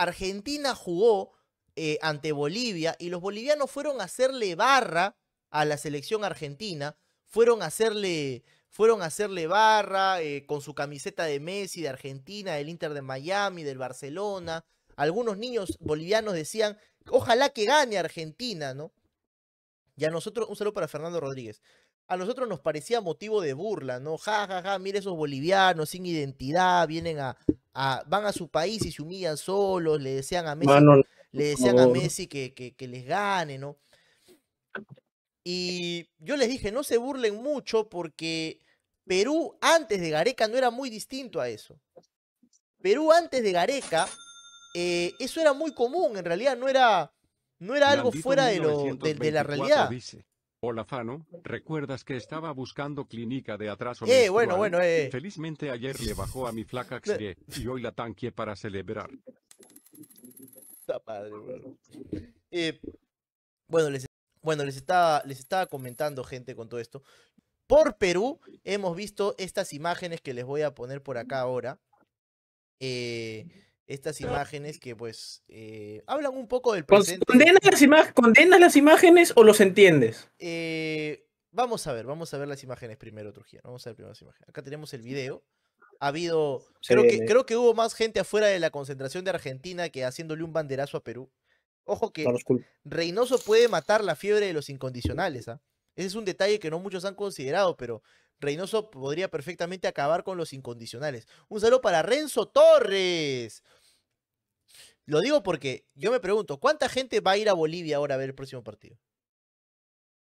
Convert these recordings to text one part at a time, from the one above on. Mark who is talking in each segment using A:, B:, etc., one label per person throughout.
A: Argentina jugó eh, ante Bolivia y los bolivianos fueron a hacerle barra a la selección argentina, fueron a hacerle, fueron a hacerle barra eh, con su camiseta de Messi, de Argentina, del Inter de Miami, del Barcelona. Algunos niños bolivianos decían, ojalá que gane Argentina, ¿no? Y a nosotros, un saludo para Fernando Rodríguez. A nosotros nos parecía motivo de burla, ¿no? Ja, ja, ja, esos bolivianos sin identidad, vienen a, van a su país y se humillan solos, le desean a Messi, le desean a Messi que, que, les gane, ¿no? Y yo les dije, no se burlen mucho porque Perú antes de Gareca no era muy distinto a eso. Perú antes de Gareca, eh, eso era muy común, en realidad no era, no era algo fuera de, lo, de, la realidad.
B: Hola Fano, ¿recuerdas que estaba buscando clínica de atraso eh, bueno, bueno, eh. Felizmente ayer le bajó a mi flaca XG, y hoy la tanque para celebrar.
A: Está padre, eh, bueno, les, bueno les, estaba, les estaba comentando, gente, con todo esto. Por Perú hemos visto estas imágenes que les voy a poner por acá ahora. Eh, estas imágenes que pues eh, hablan un poco del presente. ¿Condenas las, imágenes o los entiendes? Eh, vamos a ver, vamos a ver las imágenes primero, Trujillo. Vamos a ver primero las imágenes. Acá tenemos el video. Ha habido, creo, que, creo que hubo más gente afuera de la concentración de Argentina que haciéndole un banderazo a Perú. Ojo que Reynoso puede matar la fiebre de los incondicionales. ¿ah? Ese es un detalle que no muchos han considerado, pero Reynoso podría perfectamente acabar con los incondicionales. Un saludo para Renzo Torres. Lo digo porque yo me pregunto, ¿cuánta gente va a ir a Bolivia ahora a ver el próximo partido?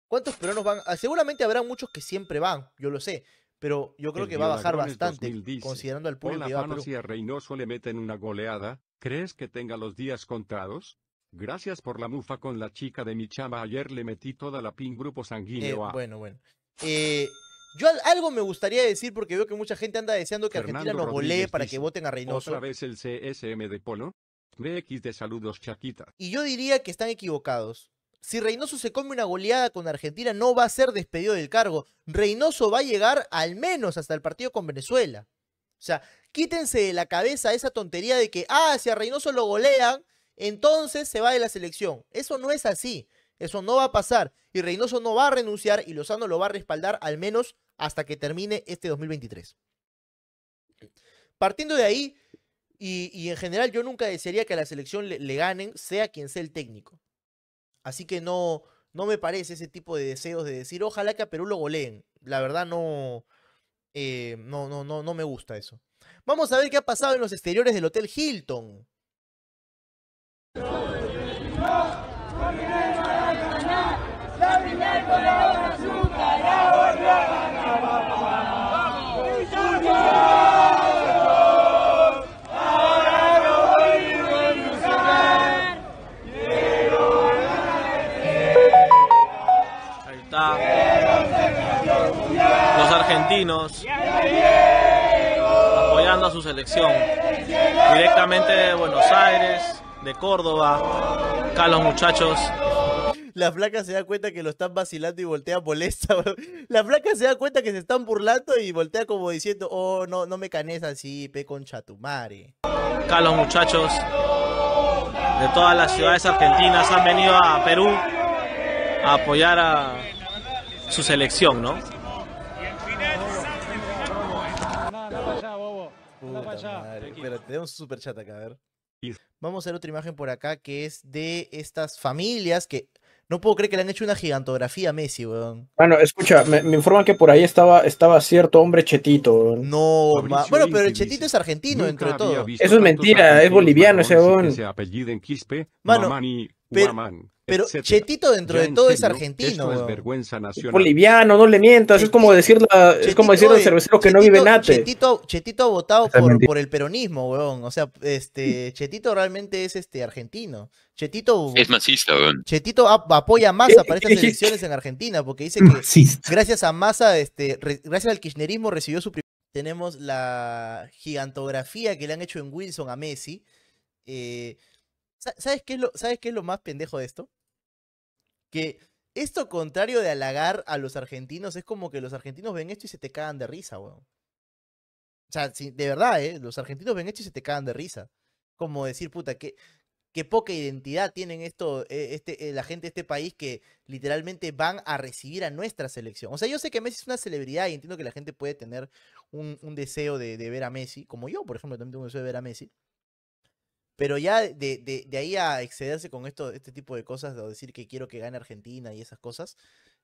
A: ¿Cuántos peruanos van? Ah, seguramente habrá muchos que siempre van, yo lo sé, pero yo creo que va a bajar bastante considerando al pueblo a Si
B: a Reynoso le meten una goleada, ¿crees que tenga los días contados? Gracias por la mufa con la chica de mi chama. Ayer le metí toda la pin grupo sanguíneo eh, Bueno,
A: bueno. Eh, yo algo me gustaría decir porque veo que mucha gente anda deseando que Argentina nos para que voten a Reynoso. ¿Otra
B: vez el CSM de Polo? de saludos,
A: Y yo diría que están equivocados. Si Reynoso se come una goleada con Argentina, no va a ser despedido del cargo. Reynoso va a llegar al menos hasta el partido con Venezuela. O sea, quítense de la cabeza esa tontería de que, ah, si a Reynoso lo golean, entonces se va de la selección. Eso no es así. Eso no va a pasar. Y Reynoso no va a renunciar y Lozano lo va a respaldar al menos hasta que termine este 2023. Partiendo de ahí, y, y, en general yo nunca desearía que a la selección le, ganen, sea quien sea el técnico. Así que no, no me parece ese tipo de deseos de decir, ojalá que a Perú lo goleen. La verdad no, eh, no, no, no, no me gusta eso. Vamos a ver qué ha pasado en los exteriores del Hotel Hilton. argentinos apoyando a su selección. Directamente de Buenos Aires, de Córdoba, acá muchachos. La flaca se da cuenta que lo están vacilando y voltea molesta. La flaca se da cuenta que se están burlando y voltea como diciendo, oh, no, no me canes así, pe con chatumare. Acá los muchachos de todas las ciudades argentinas han venido a Perú a apoyar a su selección, ¿no? tenemos un super chat acá, a ver. Vamos a ver otra imagen por acá que es de estas familias que. No puedo creer que le han hecho una gigantografía a Messi, weón. Bueno, escucha, me, informan que por ahí estaba, estaba cierto hombre chetito. No, bueno, pero el chetito es argentino, entre todo. Eso es mentira, es boliviano ese
B: Quispe, Mano, pero, pero Chetito dentro de todo es argentino. Es vergüenza nacional.
A: boliviano, no le mientas. es como decir al eh, cervecero que no vive nate. Chetito, Chetito ha votado por, el peronismo, weón. O sea, este, Chetito realmente es este argentino. Chetito es masista, weón. Chetito apoya a Massa para estas elecciones en Argentina, porque dice que gracias a Massa, este, gracias al kirchnerismo recibió su primer... tenemos la gigantografía que le han hecho en Wilson a Messi. Eh, ¿Sabes qué, lo, ¿Sabes qué es lo más pendejo de esto? que esto contrario de halagar a los argentinos, es como que los argentinos ven esto y se te cagan de risa, weón. O sea, de verdad, ¿eh? Los argentinos ven esto y se te cagan de risa. Como decir, puta, que qué poca identidad tienen esto, eh, este, eh, la gente de este país que literalmente van a recibir a nuestra selección. O sea, yo sé que Messi es una celebridad y entiendo que la gente puede tener un, deseo de, ver a Messi, como yo, por ejemplo, también tengo un deseo de ver a Messi. Pero ya de, de, de, ahí a excederse con esto, este tipo de cosas, o decir que quiero que gane Argentina y esas cosas,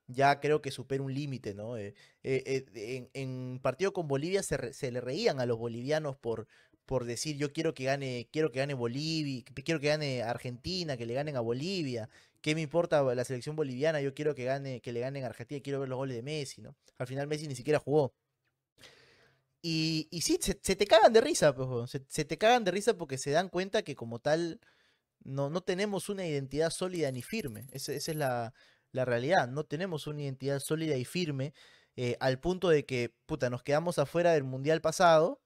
A: ya creo que supera un límite, ¿no? Eh, eh, eh, en, en, partido con Bolivia se, le reían a los bolivianos por, por decir yo quiero que gane, quiero que gane Bolivia, quiero que gane Argentina, que le ganen a Bolivia, ¿qué me importa la selección boliviana? Yo quiero que gane, que le ganen Argentina, quiero ver los goles de Messi, ¿no? Al final Messi ni siquiera jugó. Y, sí, se, te cagan de risa, pues, se, te cagan de risa porque se dan cuenta que como tal no, no tenemos una identidad sólida ni firme. esa es la, realidad, no tenemos una identidad sólida y firme eh, al punto de que, puta, nos quedamos afuera del Mundial pasado,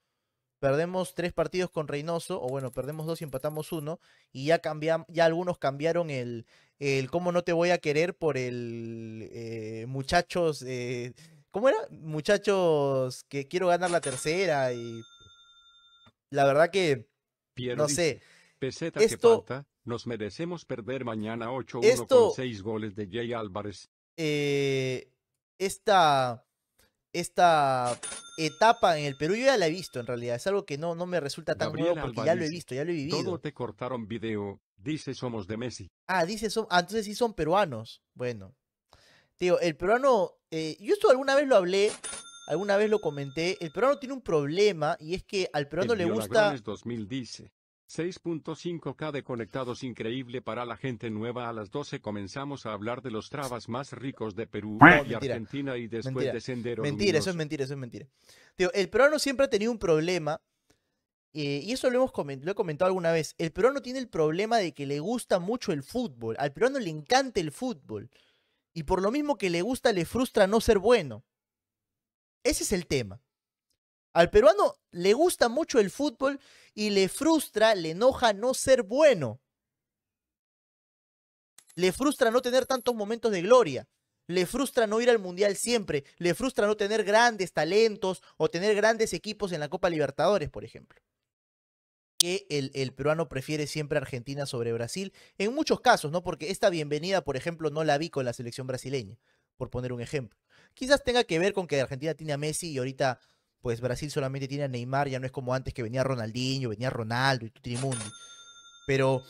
A: perdemos tres partidos con Reynoso, o bueno, perdemos dos y empatamos uno, y ya, ya algunos cambiaron el, el cómo no te voy a querer por el eh, muchachos... Eh, ¿Cómo era? Muchachos, que quiero ganar la tercera y. La verdad que. no sé. Peseta que falta,
B: nos merecemos perder mañana 8-1 con 6 goles de Jay Álvarez.
A: Eh, esta. Esta etapa en el Perú yo ya la he visto en realidad. Es algo que no, no me resulta tan nuevo porque ya lo he visto, ya lo he vivido.
B: Todo te cortaron video. Dice somos de Messi.
A: Ah, dice son. Ah, entonces sí son peruanos. Bueno, Tío, el peruano, eh, yo esto alguna vez lo hablé, alguna vez lo comenté, el peruano tiene un problema y es que al peruano le gusta...
B: 2000 dice,
A: 6.5K
B: de conectados increíble para la gente nueva. A las 12 comenzamos a hablar de los trabas más ricos de Perú no, Argentina y después de Sendero. Mentira, eso es
A: mentira, eso es mentira. Tío, el peruano siempre ha tenido un problema eh, y eso lo, hemos lo he comentado alguna vez. El peruano tiene el problema de que le gusta mucho el fútbol. Al peruano le encanta el fútbol y por lo mismo que le gusta le frustra no ser bueno. Ese es el tema. Al peruano le gusta mucho el fútbol y le frustra, le enoja no ser bueno. Le frustra no tener tantos momentos de gloria. Le frustra no ir al Mundial siempre. Le frustra no tener grandes talentos o tener grandes equipos en la Copa Libertadores, por ejemplo el, peruano prefiere siempre Argentina sobre Brasil? En muchos casos, ¿no? Porque esta bienvenida, por ejemplo, no la vi con la selección brasileña, por poner un ejemplo. Quizás tenga que ver con que Argentina tiene a Messi y ahorita, pues Brasil solamente tiene a Neymar, ya no es como antes que venía Ronaldinho, venía Ronaldo y Mundi. Pero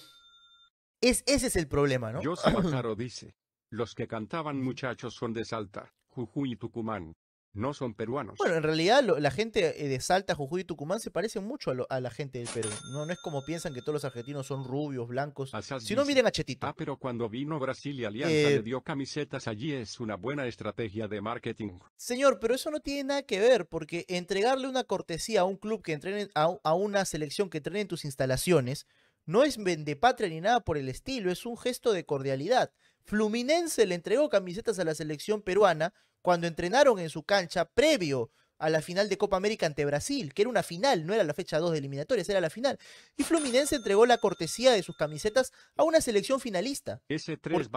A: es, ese es el problema,
B: ¿no? José Caro dice, los que cantaban muchachos son de Salta, Jujuy y Tucumán, no son peruanos. Bueno,
A: en realidad la gente eh, de Salta, Jujuy y Tucumán se parece mucho a, la gente del Perú. No, es como piensan que todos los argentinos son rubios, blancos.
B: si no, miren a Chetito. Ah, pero cuando vino Brasil y Alianza eh, le dio camisetas allí es una buena estrategia de marketing.
A: Señor, pero eso no tiene nada que ver porque entregarle una cortesía a un club que entrene, a, una selección que entrene en tus instalaciones, no es vendepatria ni nada por el estilo, es un gesto de cordialidad. Fluminense le entregó camisetas a la selección peruana cuando entrenaron en su cancha previo a la final de Copa América ante Brasil, que era una final, no era la fecha 2 de eliminatorias, era la final. Y Fluminense entregó la cortesía de sus camisetas a una selección finalista. Ese 3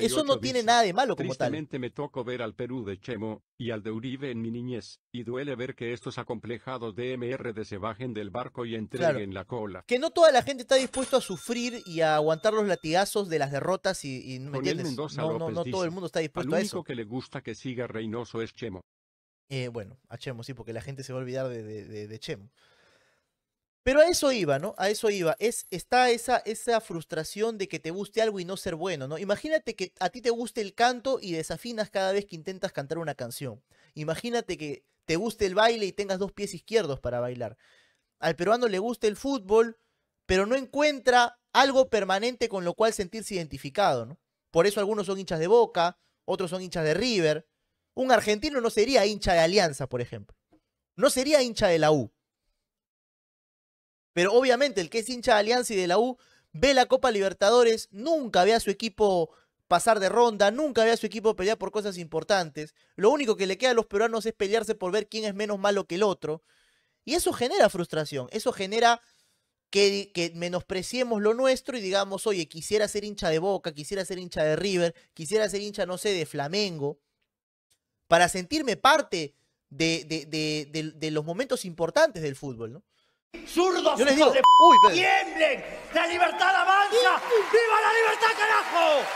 B: Eso no tiene nada de malo como Tristemente me tocó ver al Perú de Chemo y al de Uribe en mi niñez, y duele ver que estos acomplejados de MRD se bajen del barco y entreguen la cola. Que no
A: toda la gente está dispuesto a sufrir y a aguantar los latigazos de las derrotas y, y ¿me entiendes? No, no, todo el mundo está dispuesto a eso lo único
B: que le gusta que siga Reynoso es Chemo.
A: Eh, bueno, a Chemo, sí, porque la gente se va a olvidar de, Chemo. Pero a eso iba, ¿no? A eso iba. Es, está esa, esa frustración de que te guste algo y no ser bueno, ¿no? Imagínate que a ti te guste el canto y desafinas cada vez que intentas cantar una canción. Imagínate que te guste el baile y tengas dos pies izquierdos para bailar. Al peruano le gusta el fútbol, pero no encuentra algo permanente con lo cual sentirse identificado, ¿no? Por eso algunos son hinchas de Boca, otros son hinchas de River, un argentino no sería hincha de Alianza, por ejemplo. No sería hincha de la U. Pero obviamente el que es hincha de Alianza y de la U ve la Copa Libertadores, nunca ve a su equipo pasar de ronda, nunca ve a su equipo pelear por cosas importantes. Lo único que le queda a los peruanos es pelearse por ver quién es menos malo que el otro. Y eso genera frustración, eso genera que, menospreciemos lo nuestro y digamos, oye, quisiera ser hincha de Boca, quisiera ser hincha de River, quisiera ser hincha, no sé, de Flamengo para sentirme parte de, de, de, de los momentos importantes del fútbol, ¿no? ¡Zurdos uy, ¡Tiemblen! ¡La libertad avanza! ¡Viva la libertad, carajo!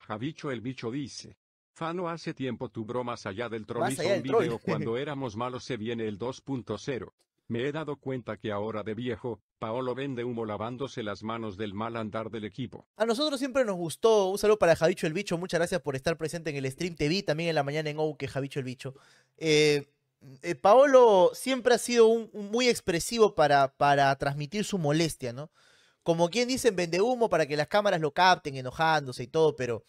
B: Javicho el bicho dice. Fano, hace tiempo tu bromas allá del trollizo un video cuando éramos malos se viene el 2.0. Me he dado cuenta que ahora de viejo, Paolo vende humo lavándose las manos del mal andar del equipo.
A: A nosotros siempre nos gustó. Un saludo para Javicho el Bicho. Muchas gracias por estar presente en el stream. TV, también en la mañana en que Javicho el Bicho. Eh, eh, Paolo siempre ha sido muy expresivo para, para transmitir su molestia, ¿no? Como quien dicen, vende humo para que las cámaras lo capten enojándose y todo, pero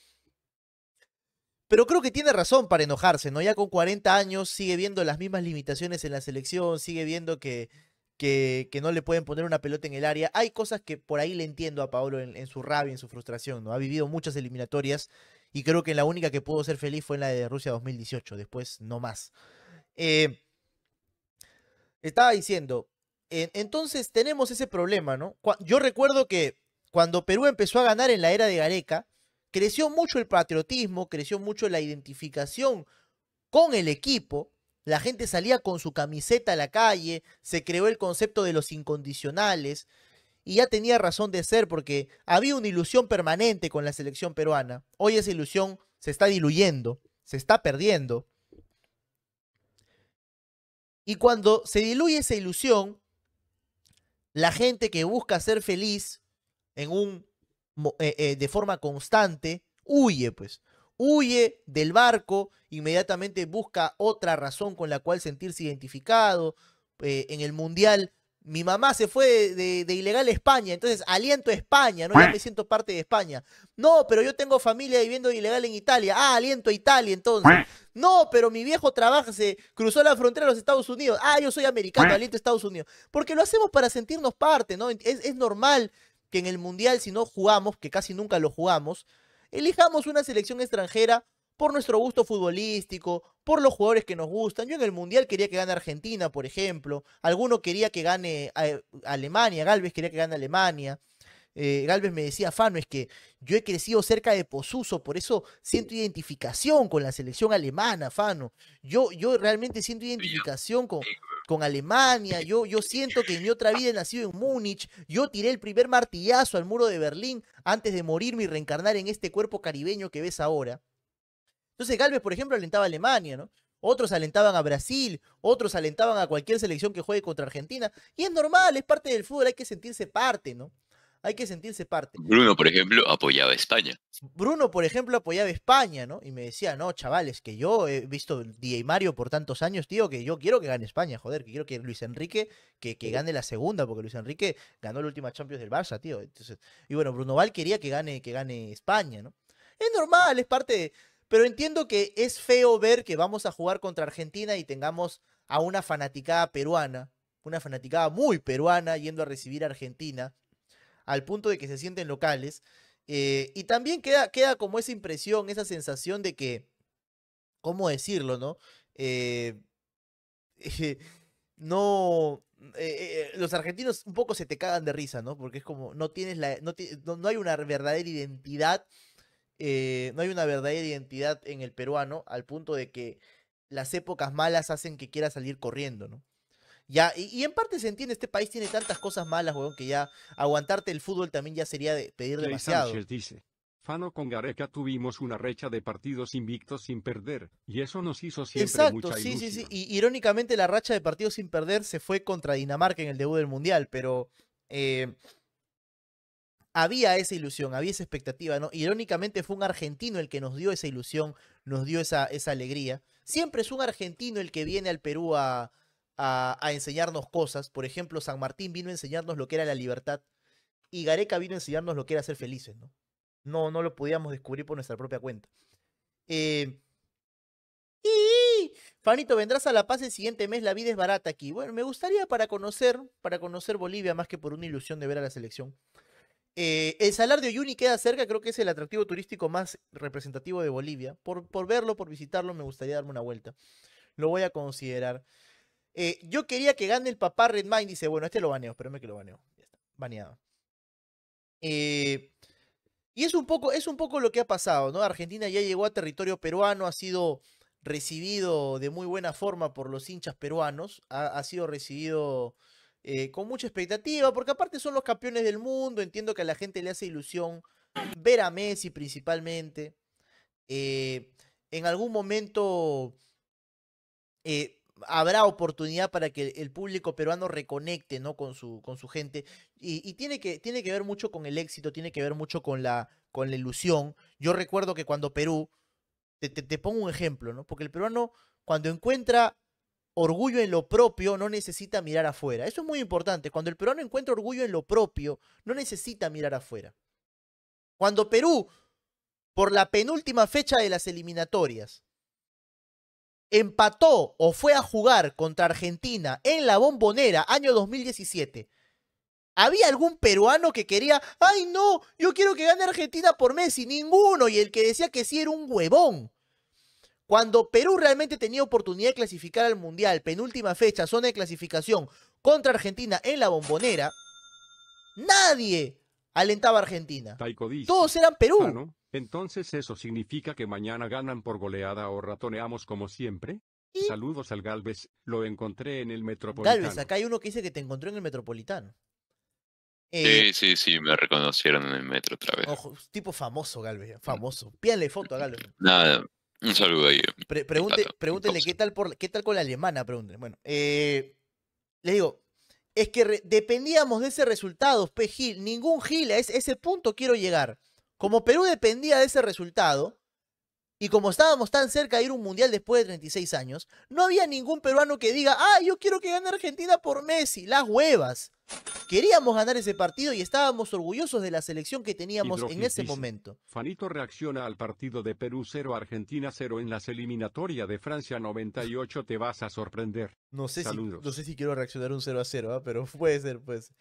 A: pero creo que tiene razón para enojarse, ¿no? Ya con 40 años sigue viendo las mismas limitaciones en la selección, sigue viendo que, que, no le pueden poner una pelota en el área. Hay cosas que por ahí le entiendo a Paolo en, su rabia, en su frustración, ¿no? Ha vivido muchas eliminatorias y creo que la única que pudo ser feliz fue en la de Rusia 2018, después no más. Eh, estaba diciendo, entonces tenemos ese problema, ¿no? Yo recuerdo que cuando Perú empezó a ganar en la era de Gareca, creció mucho el patriotismo, creció mucho la identificación con el equipo. La gente salía con su camiseta a la calle, se creó el concepto de los incondicionales y ya tenía razón de ser porque había una ilusión permanente con la selección peruana. Hoy esa ilusión se está diluyendo, se está perdiendo. Y cuando se diluye esa ilusión, la gente que busca ser feliz en un eh, eh, de forma constante, huye, pues. Huye del barco, inmediatamente busca otra razón con la cual sentirse identificado. Eh, en el Mundial, mi mamá se fue de, ilegal a España, entonces aliento a España, ¿no? Ya me siento parte de España. No, pero yo tengo familia viviendo ilegal en Italia. Ah, aliento a Italia entonces. No, pero mi viejo trabaja, se cruzó la frontera a los Estados Unidos. Ah, yo soy americano, aliento a Estados Unidos. Porque lo hacemos para sentirnos parte, ¿no? Es, es normal en el Mundial, si no jugamos, que casi nunca lo jugamos, elijamos una selección extranjera por nuestro gusto futbolístico, por los jugadores que nos gustan. Yo en el Mundial quería que gane Argentina, por ejemplo. Alguno quería que gane eh, Alemania, Galvez quería que gane Alemania. Eh, Galvez me decía, Fano, es que yo he crecido cerca de Posuso, por eso siento identificación con la selección alemana, Fano. Yo, yo realmente siento identificación con, con Alemania, yo, yo siento que en mi otra vida he nacido en Múnich, yo tiré el primer martillazo al muro de Berlín antes de morirme y reencarnar en este cuerpo caribeño que ves ahora. Entonces Galvez, por ejemplo, alentaba a Alemania, ¿no? Otros alentaban a Brasil, otros alentaban a cualquier selección que juegue contra Argentina. Y es normal, es parte del fútbol, hay que sentirse parte, ¿no? hay que sentirse parte. Bruno, por ejemplo, apoyaba a España. Bruno, por ejemplo, apoyaba a España, ¿no? Y me decía, no, chavales, que yo he visto y Mario por tantos años, tío, que yo quiero que gane España, joder, que quiero que Luis Enrique, que, que gane la segunda, porque Luis Enrique ganó la última Champions del Barça, tío. y bueno, Bruno Val quería que gane, que gane España, ¿no? Es normal, es parte de... Pero entiendo que es feo ver que vamos a jugar contra Argentina y tengamos a una fanaticada peruana, una fanaticada muy peruana yendo a recibir a Argentina al punto de que se sienten locales. Eh, y también queda, queda como esa impresión, esa sensación de que, ¿cómo decirlo, no? Eh, no, eh, los argentinos un poco se te cagan de risa, ¿no? Porque es como, no tienes la, no, no, hay una verdadera identidad, no hay una verdadera identidad en el peruano al punto de que las épocas malas hacen que quiera salir corriendo, ¿no? Ya, y, en parte se entiende, este país tiene tantas cosas malas, weón, que ya aguantarte el fútbol también ya sería pedir demasiado.
B: dice, Fano con Gareca tuvimos una racha de partidos invictos sin perder, y eso nos hizo siempre mucha sí, sí, sí.
A: Y irónicamente la racha de partidos sin perder se fue contra Dinamarca en el debut del Mundial, pero... Eh, había esa ilusión, había esa expectativa, ¿no? Irónicamente fue un argentino el que nos dio esa ilusión, nos dio esa, esa alegría. Siempre es un argentino el que viene al Perú a, a, enseñarnos cosas. Por ejemplo, San Martín vino a enseñarnos lo que era la libertad y Gareca vino a enseñarnos lo que era ser felices, ¿no? No, no lo podíamos descubrir por nuestra propia cuenta. Eh, y Fanito, vendrás a La Paz el siguiente mes, la vida es barata aquí. Bueno, me gustaría para conocer, para conocer Bolivia más que por una ilusión de ver a la selección. Eh, el Salar de Uyuni queda cerca, creo que es el atractivo turístico más representativo de Bolivia. Por, por verlo, por visitarlo, me gustaría darme una vuelta. Lo voy a considerar. Eh, yo quería que gane el papá Redmine. Dice, bueno, este lo baneo, espérame que lo baneo. Ya está, baneado. Eh, y es un, poco, es un poco lo que ha pasado, ¿no? Argentina ya llegó a territorio peruano, ha sido recibido de muy buena forma por los hinchas peruanos, ha, sido recibido eh, con mucha expectativa, porque aparte son los campeones del mundo, entiendo que a la gente le hace ilusión ver a Messi principalmente. en algún momento habrá oportunidad para que el público peruano reconecte ¿no? con, su, con su gente. Y, tiene, que, tiene que ver mucho con el éxito, tiene que ver mucho con la, con la ilusión. Yo recuerdo que cuando Perú, te, te, te pongo un ejemplo, ¿no? porque el peruano cuando encuentra orgullo en lo propio, no necesita mirar afuera. Eso es muy importante. Cuando el peruano encuentra orgullo en lo propio, no necesita mirar afuera. Cuando Perú, por la penúltima fecha de las eliminatorias, empató o fue a jugar contra Argentina en la bombonera año 2017, ¿había algún peruano que quería, ay no, yo quiero que gane Argentina por y Ninguno. Y el que decía que sí era un huevón. Cuando Perú realmente tenía oportunidad de clasificar al Mundial, penúltima fecha, zona de clasificación contra Argentina en la bombonera, nadie alentaba a Argentina.
B: Todos eran Perú. Ah, entonces eso significa que mañana ganan por goleada o ratoneamos como siempre. Saludos al Galvez, lo encontré en el Metropolitano. Galvez, acá
A: hay uno que dice que te encontró en el Metropolitano. sí, eh,
B: sí, sí, me reconocieron en el metro otra vez.
A: Ojo, tipo famoso, Galvez, eh, famoso. Pídale foto a Galvez.
B: Nada, un saludo ahí.
A: pregúntenle qué tal, qué tal con la alemana, pregúntenle. Bueno, eh, les digo, es que dependíamos de ese resultado, P. Gil. Ningún Gil, a ese punto quiero llegar. Como Perú dependía de ese resultado, y como estábamos tan cerca de ir a un mundial después de 36 años, no había ningún peruano que diga, ah, yo quiero que gane Argentina por Messi, las huevas. Queríamos ganar ese partido y estábamos orgullosos de la selección que teníamos en ese momento.
B: Fanito reacciona al partido de Perú 0 Argentina 0 en las eliminatorias de Francia 98, te vas a sorprender.
A: No sé, si, no sé si quiero reaccionar un 0 a 0, ¿ah? pero puede ser, pues.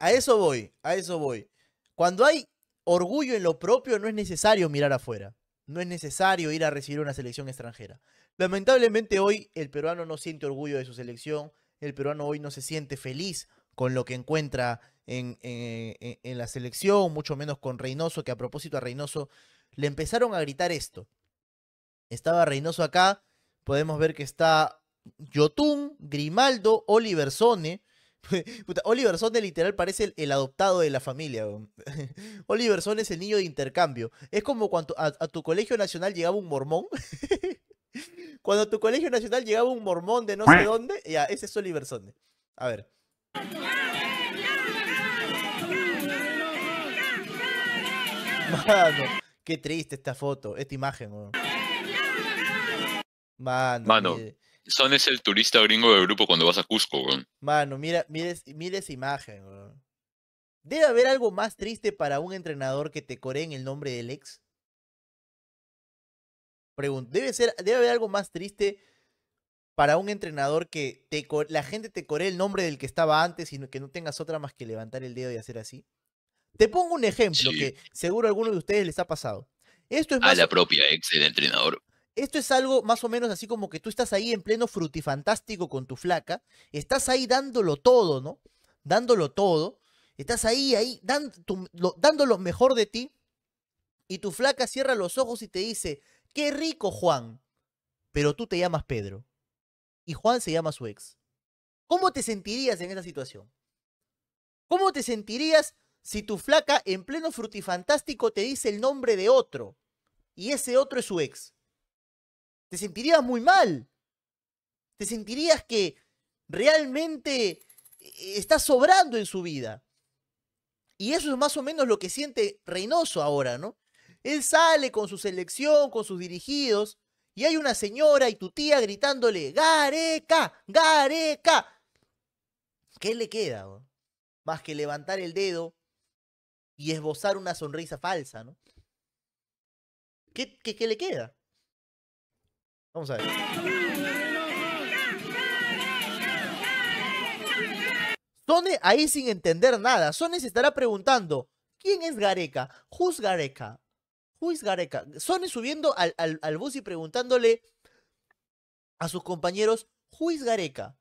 A: a eso voy, a eso voy. Cuando hay orgullo en lo propio, no es necesario mirar afuera. No es necesario ir a recibir una selección extranjera. Lamentablemente hoy el peruano no siente orgullo de su selección. El peruano hoy no se siente feliz con lo que encuentra en, la selección, mucho menos con Reynoso, que a propósito a Reynoso le empezaron a gritar esto. Estaba Reynoso acá, podemos ver que está Yotun, Grimaldo, Oliver Puta, Oliver Son literal parece el, adoptado de la familia. Oliver Son es el niño de intercambio. Es como cuando a, tu colegio nacional llegaba un mormón. cuando a tu colegio nacional llegaba un mormón de no sé dónde. Ya, ese es Oliver Son. A ver. Mano, qué triste esta foto, esta imagen, Mano.
B: Son es el turista gringo del grupo cuando vas a Cusco, weón.
A: Mano, mira, esa imagen, weón. ¿Debe haber algo más triste para un entrenador que te coreen el nombre del ex? Pregunto, debe, ser, haber algo más triste para un entrenador que te, la gente te coree el nombre del que estaba antes y que no tengas otra más que levantar el dedo y hacer así. Te pongo un ejemplo que seguro a alguno de ustedes les ha pasado. Esto es a la propia ex del entrenador. Esto es algo más o menos así como que tú estás ahí en pleno frutifantástico con tu flaca, estás ahí dándolo todo, ¿no? Dándolo todo, estás ahí, ahí, dando dando lo mejor de ti, y tu flaca cierra los ojos y te dice, qué rico Juan, pero tú te llamas Pedro, y Juan se llama su ex. ¿Cómo te sentirías en esa situación? ¿Cómo te sentirías si tu flaca en pleno frutifantástico te dice el nombre de otro, y ese otro es su ex? Te sentirías muy mal. Te sentirías que realmente eh, está sobrando en su vida. Y eso es más o menos lo que siente Reynoso ahora, ¿no? Él sale con su selección, con sus dirigidos, y hay una señora y tu tía gritándole, Gareca, Gareca. ¿Qué le queda? Más que levantar el dedo y esbozar una sonrisa falsa, ¿no? ¿Qué, qué le queda? Vamos a ver. Sone ahí sin entender nada. Sony se estará preguntando, ¿quién es Gareca? ¿Who's Gareca? ¿Who Gareca? Sony subiendo al, al bus y preguntándole a sus compañeros, ¿who Gareca?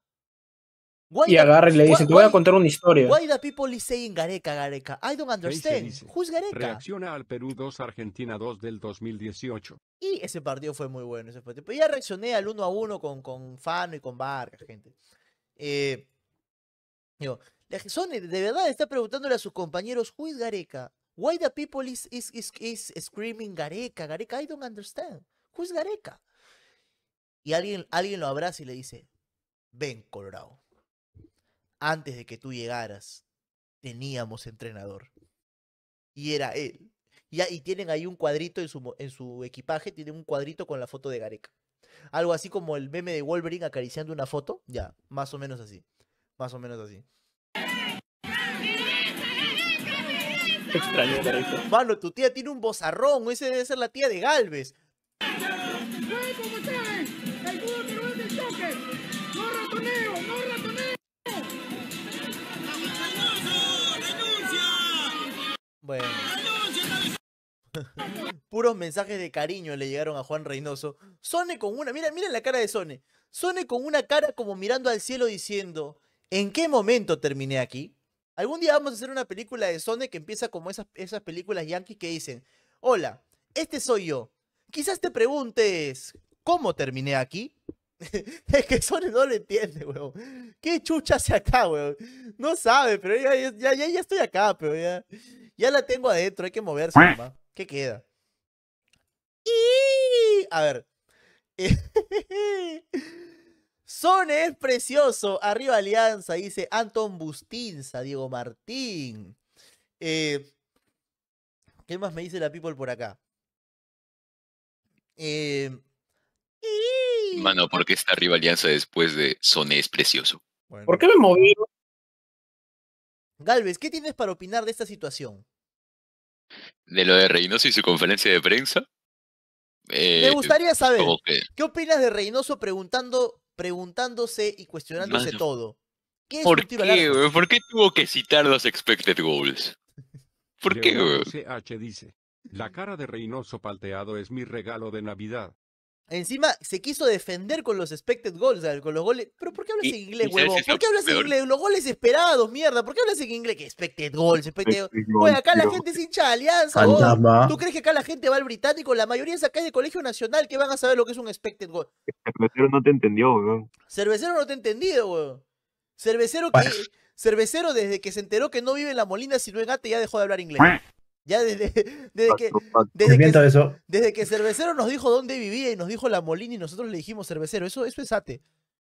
A: y agarra y le dice, te voy a contar una historia. Why the people is saying Gareca, Gareca? I don't understand. Dice, Who's Gareca?
B: Reacciona al Perú 2, Argentina 2 del 2018.
A: Y ese partido fue muy bueno. Ese partido. Pero ya reaccioné al 1 a 1 con, con Fano y con Vargas, gente. Eh, son, de verdad está preguntándole a sus compañeros, ¿Who Gareca? Why the people is, is, is, screaming Gareca, Gareca? I don't understand. Who Gareca? Y alguien, alguien lo abraza y le dice, ven, Colorado antes de que tú llegaras, teníamos entrenador. Y era él. Y, tienen ahí un cuadrito en su, en su equipaje, tienen un cuadrito con la foto de Gareca. Algo así como el meme de Wolverine acariciando una foto. Ya, más o menos así. Más o menos así. Extraño Gareca. Mano, tu tía tiene un bozarrón. Ese debe ser la tía de Galvez. Bueno. Puros mensajes de cariño le llegaron a Juan Reynoso. Sone con una, mira, la cara de Sone. Sone con una cara como mirando al cielo diciendo, ¿en qué momento terminé aquí? Algún día vamos a hacer una película de Sone que empieza como esas, esas películas yankees que dicen, hola, este soy yo. Quizás te preguntes, ¿cómo terminé aquí? es que Sone no lo entiende, weón. ¿Qué chucha hace acá, weón? No sabe, pero ya, ya estoy acá, pero ya. Ya la tengo adentro, hay que moverse, ¿Qué queda? Y... A ver. Son es precioso. Arriba Alianza, dice Anton Bustinza, Diego Martín. Eh, ¿Qué más me dice la people por acá? Eh,
B: Mano, ¿por qué está arriba Alianza después de Son es precioso?
A: ¿Por qué me moví Galvez, ¿qué tienes para opinar de esta situación?
B: De lo de Reynoso y su conferencia de prensa. Me eh, gustaría saber,
A: ¿qué opinas de Reynoso preguntando, preguntándose y cuestionándose todo? ¿Qué ¿Por qué,
B: tuvo que citar los expected goals? ¿Por qué? qué, CH dice, la cara de Reynoso
A: palteado es mi regalo de Navidad. Encima se quiso defender con los expected goals, con los goles. Pero ¿por qué hablas en inglés, huevón? ¿Por qué hablas en inglés? Los goles esperados, mierda. ¿Por qué hablas en inglés? Que expected goals, expected goals. acá la gente es hincha de alianza, ¿Tú crees que acá la gente va al británico? La mayoría es acá de colegio nacional que van a saber lo que es un expected goal. Cervecero no te entendió, weón. Cervecero no te ha entendido, huevón. Cervecero que. Cervecero desde que se enteró que no vive en La Molina sino en Ate ya dejó de hablar inglés. Ya desde, desde que, desde que, Cervecero nos dijo dónde vivía y nos dijo la Molina y nosotros le dijimos Cervecero, eso, eso es ATE.